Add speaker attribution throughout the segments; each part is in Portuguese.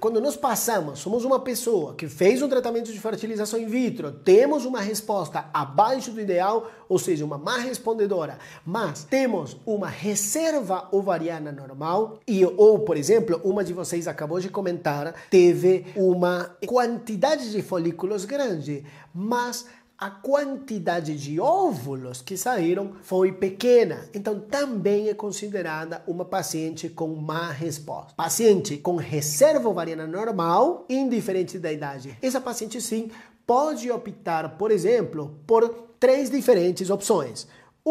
Speaker 1: quando nós passamos, somos uma pessoa que fez um tratamento de fertilização in vitro, temos uma resposta abaixo do ideal, ou seja, uma má respondedora, mas temos uma reserva ovariana normal e ou, por exemplo, uma de vocês acabou de comentar, teve uma quantidade de folículos grande, mas a quantidade de óvulos que saíram foi pequena, então também é considerada uma paciente com má resposta. Paciente com reserva ovariana normal, indiferente da idade. Essa paciente sim pode optar, por exemplo, por três diferentes opções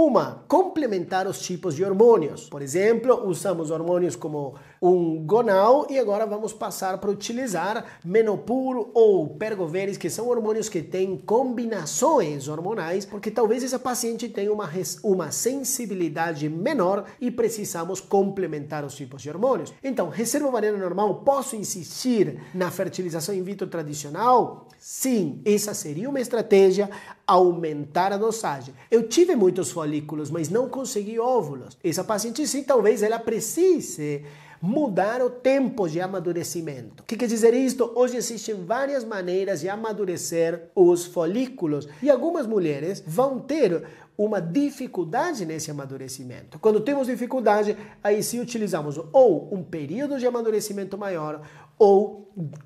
Speaker 1: uma, complementar os tipos de hormônios. Por exemplo, usamos hormônios como um gonal e agora vamos passar para utilizar menopuro ou pergoveres, que são hormônios que têm combinações hormonais, porque talvez essa paciente tenha uma, uma sensibilidade menor e precisamos complementar os tipos de hormônios. Então, reserva ovariana normal, posso insistir na fertilização in vitro tradicional? Sim, essa seria uma estratégia aumentar a dosagem. Eu tive muitos folículos, mas não consegui óvulos. Essa paciente, sim, talvez ela precise mudar o tempo de amadurecimento. O que quer dizer isto? Hoje existem várias maneiras de amadurecer os folículos e algumas mulheres vão ter uma dificuldade nesse amadurecimento. Quando temos dificuldade, aí sim utilizamos ou um período de amadurecimento maior ou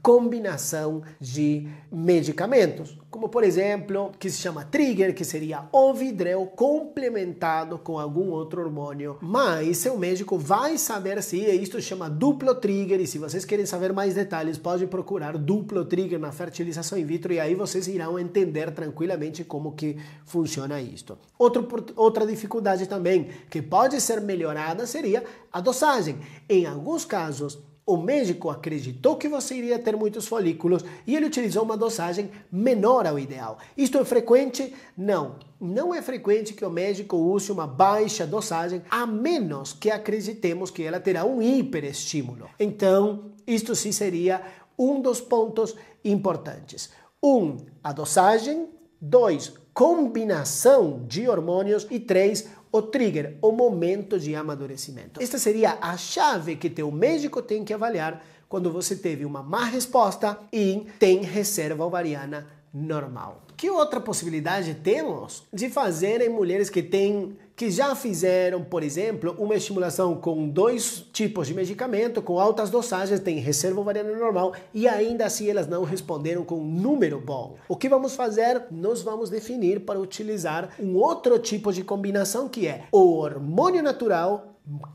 Speaker 1: combinação de medicamentos, como por exemplo, que se chama trigger, que seria o vidrel complementado com algum outro hormônio. Mas seu médico vai saber se é isto chama duplo trigger e se vocês querem saber mais detalhes, pode procurar duplo trigger na fertilização in vitro e aí vocês irão entender tranquilamente como que funciona isto. Outro, outra dificuldade também que pode ser melhorada seria a dosagem. Em alguns casos, o médico acreditou que você iria ter muitos folículos e ele utilizou uma dosagem menor ao ideal. Isto é frequente? Não. Não é frequente que o médico use uma baixa dosagem, a menos que acreditemos que ela terá um hiperestímulo. Então, isto sim seria um dos pontos importantes. Um, a dosagem. Dois, combinação de hormônios e três, o trigger, o momento de amadurecimento. Esta seria a chave que teu médico tem que avaliar quando você teve uma má resposta e tem reserva ovariana normal. Que outra possibilidade temos de fazer em mulheres que têm que já fizeram, por exemplo, uma estimulação com dois tipos de medicamento, com altas dosagens, tem reserva ovariana normal e ainda assim elas não responderam com um número bom. O que vamos fazer? Nós vamos definir para utilizar um outro tipo de combinação que é o hormônio natural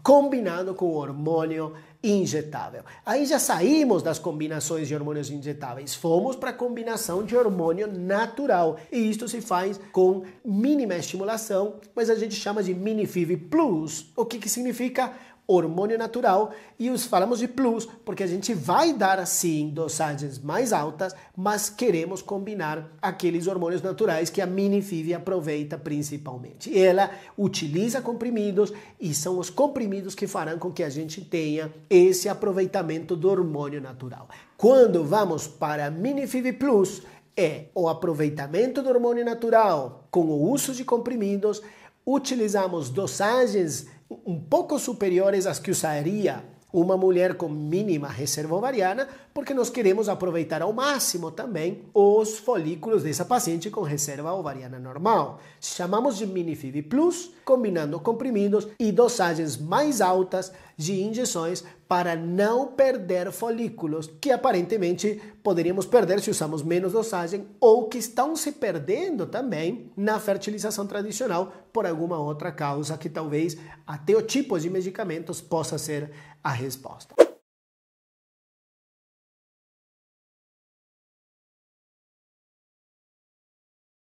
Speaker 1: combinado com o hormônio injetável. Aí já saímos das combinações de hormônios injetáveis, fomos para a combinação de hormônio natural. E isto se faz com mínima estimulação, mas a gente chama de mini FIV plus. O que, que significa? hormônio natural e os falamos de plus porque a gente vai dar assim dosagens mais altas, mas queremos combinar aqueles hormônios naturais que a minifivia aproveita principalmente. Ela utiliza comprimidos e são os comprimidos que farão com que a gente tenha esse aproveitamento do hormônio natural. Quando vamos para a minifiv plus é o aproveitamento do hormônio natural com o uso de comprimidos, utilizamos dosagens um pouco superiores às que usaria uma mulher com mínima reserva ovariana, porque nós queremos aproveitar ao máximo também os folículos dessa paciente com reserva ovariana normal. Chamamos de Minifib Plus, combinando comprimidos e dosagens mais altas de injeções para não perder folículos que aparentemente poderíamos perder se usamos menos dosagem ou que estão se perdendo também na fertilização tradicional por alguma outra causa que talvez até o tipo de medicamentos possa ser a resposta.